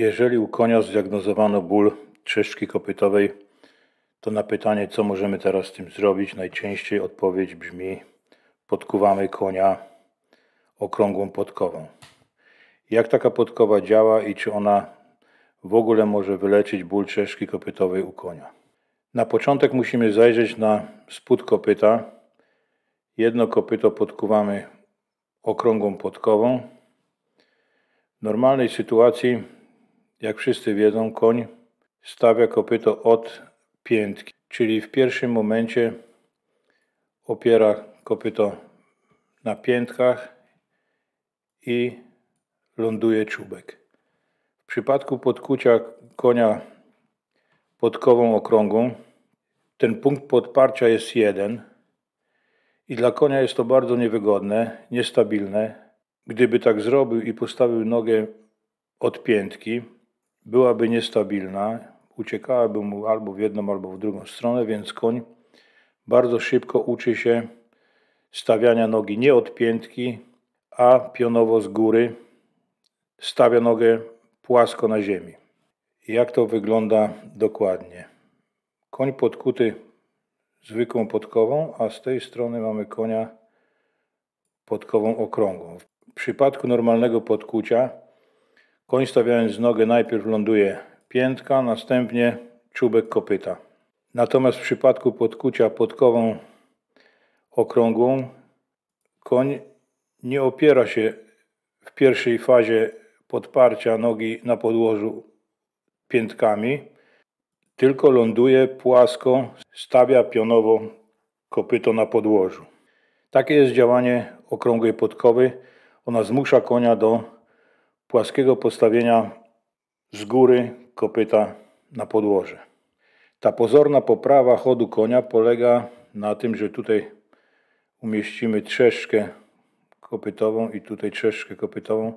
Jeżeli u konia zdiagnozowano ból trzeszczki kopytowej, to na pytanie, co możemy teraz z tym zrobić, najczęściej odpowiedź brzmi: podkuwamy konia okrągłą podkową. Jak taka podkowa działa i czy ona w ogóle może wyleczyć ból trzeszczki kopytowej u konia? Na początek musimy zajrzeć na spód kopyta. Jedno kopyto podkuwamy okrągłą podkową. W normalnej sytuacji jak wszyscy wiedzą, koń stawia kopyto od piętki, czyli w pierwszym momencie opiera kopyto na piętkach i ląduje czubek. W przypadku podkucia konia podkową okrągłą ten punkt podparcia jest jeden i dla konia jest to bardzo niewygodne, niestabilne. Gdyby tak zrobił i postawił nogę od piętki, byłaby niestabilna, uciekałaby mu albo w jedną, albo w drugą stronę, więc koń bardzo szybko uczy się stawiania nogi nie od piętki, a pionowo z góry stawia nogę płasko na ziemi. Jak to wygląda dokładnie? Koń podkuty zwykłą podkową, a z tej strony mamy konia podkową okrągłą. W przypadku normalnego podkucia Koń stawiając nogę najpierw ląduje piętka, następnie czubek kopyta. Natomiast w przypadku podkucia podkową okrągłą koń nie opiera się w pierwszej fazie podparcia nogi na podłożu piętkami, tylko ląduje płasko, stawia pionowo kopyto na podłożu. Takie jest działanie okrągłej podkowy. Ona zmusza konia do płaskiego postawienia z góry kopyta na podłoże. Ta pozorna poprawa chodu konia polega na tym, że tutaj umieścimy trzeszkę kopytową i tutaj trzeszkę kopytową.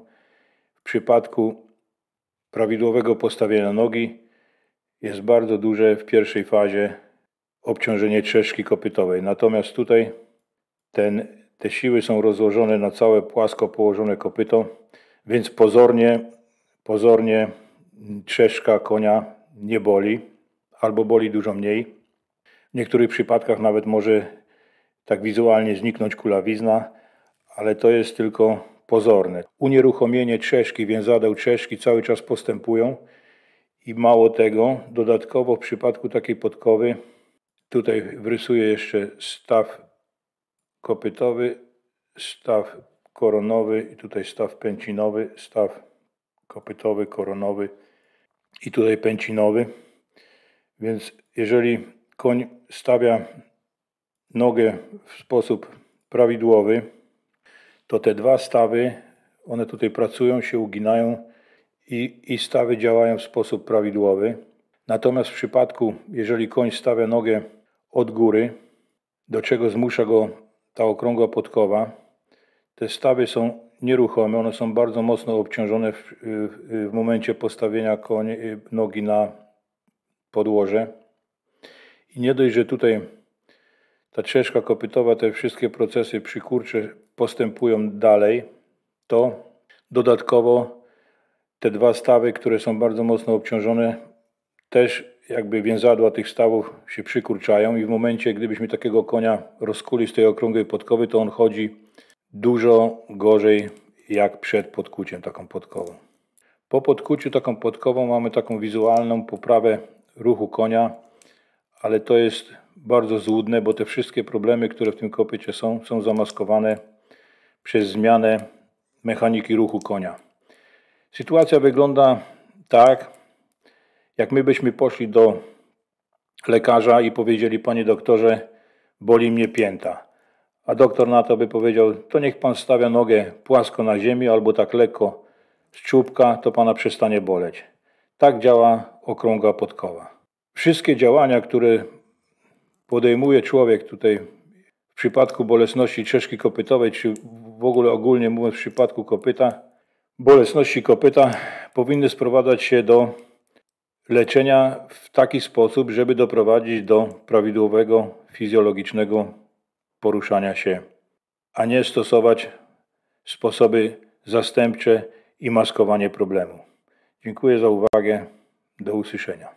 W przypadku prawidłowego postawienia nogi jest bardzo duże w pierwszej fazie obciążenie trzeszki kopytowej. Natomiast tutaj ten, te siły są rozłożone na całe płasko położone kopyto więc pozornie, pozornie trzeszka konia nie boli, albo boli dużo mniej. W niektórych przypadkach nawet może tak wizualnie zniknąć kulawizna, ale to jest tylko pozorne. Unieruchomienie trzeszki, więzadeł trzeszki cały czas postępują i mało tego, dodatkowo w przypadku takiej podkowy, tutaj wrysuję jeszcze staw kopytowy, staw koronowy i tutaj staw pęcinowy, staw kopytowy, koronowy i tutaj pęcinowy. Więc jeżeli koń stawia nogę w sposób prawidłowy, to te dwa stawy, one tutaj pracują, się uginają i, i stawy działają w sposób prawidłowy. Natomiast w przypadku, jeżeli koń stawia nogę od góry, do czego zmusza go ta okrągła podkowa, te stawy są nieruchome, one są bardzo mocno obciążone w, w, w momencie postawienia konie, y, nogi na podłoże. I nie dość, że tutaj ta trzeszka kopytowa, te wszystkie procesy przykurcze postępują dalej, to dodatkowo te dwa stawy, które są bardzo mocno obciążone, też jakby więzadła tych stawów się przykurczają i w momencie, gdybyśmy takiego konia rozkuli z tej okrągłej podkowy, to on chodzi dużo gorzej jak przed podkuciem taką podkową. Po podkuciu taką podkową mamy taką wizualną poprawę ruchu konia, ale to jest bardzo złudne, bo te wszystkie problemy, które w tym kopycie są, są zamaskowane przez zmianę mechaniki ruchu konia. Sytuacja wygląda tak, jak my byśmy poszli do lekarza i powiedzieli, panie doktorze, boli mnie pięta. A doktor na to by powiedział, to niech pan stawia nogę płasko na ziemi albo tak lekko z czubka, to pana przestanie boleć. Tak działa okrągła podkowa. Wszystkie działania, które podejmuje człowiek tutaj w przypadku bolesności czeszki kopytowej, czy w ogóle ogólnie mówiąc w przypadku kopyta, bolesności kopyta powinny sprowadzać się do leczenia w taki sposób, żeby doprowadzić do prawidłowego fizjologicznego poruszania się, a nie stosować sposoby zastępcze i maskowanie problemu. Dziękuję za uwagę. Do usłyszenia.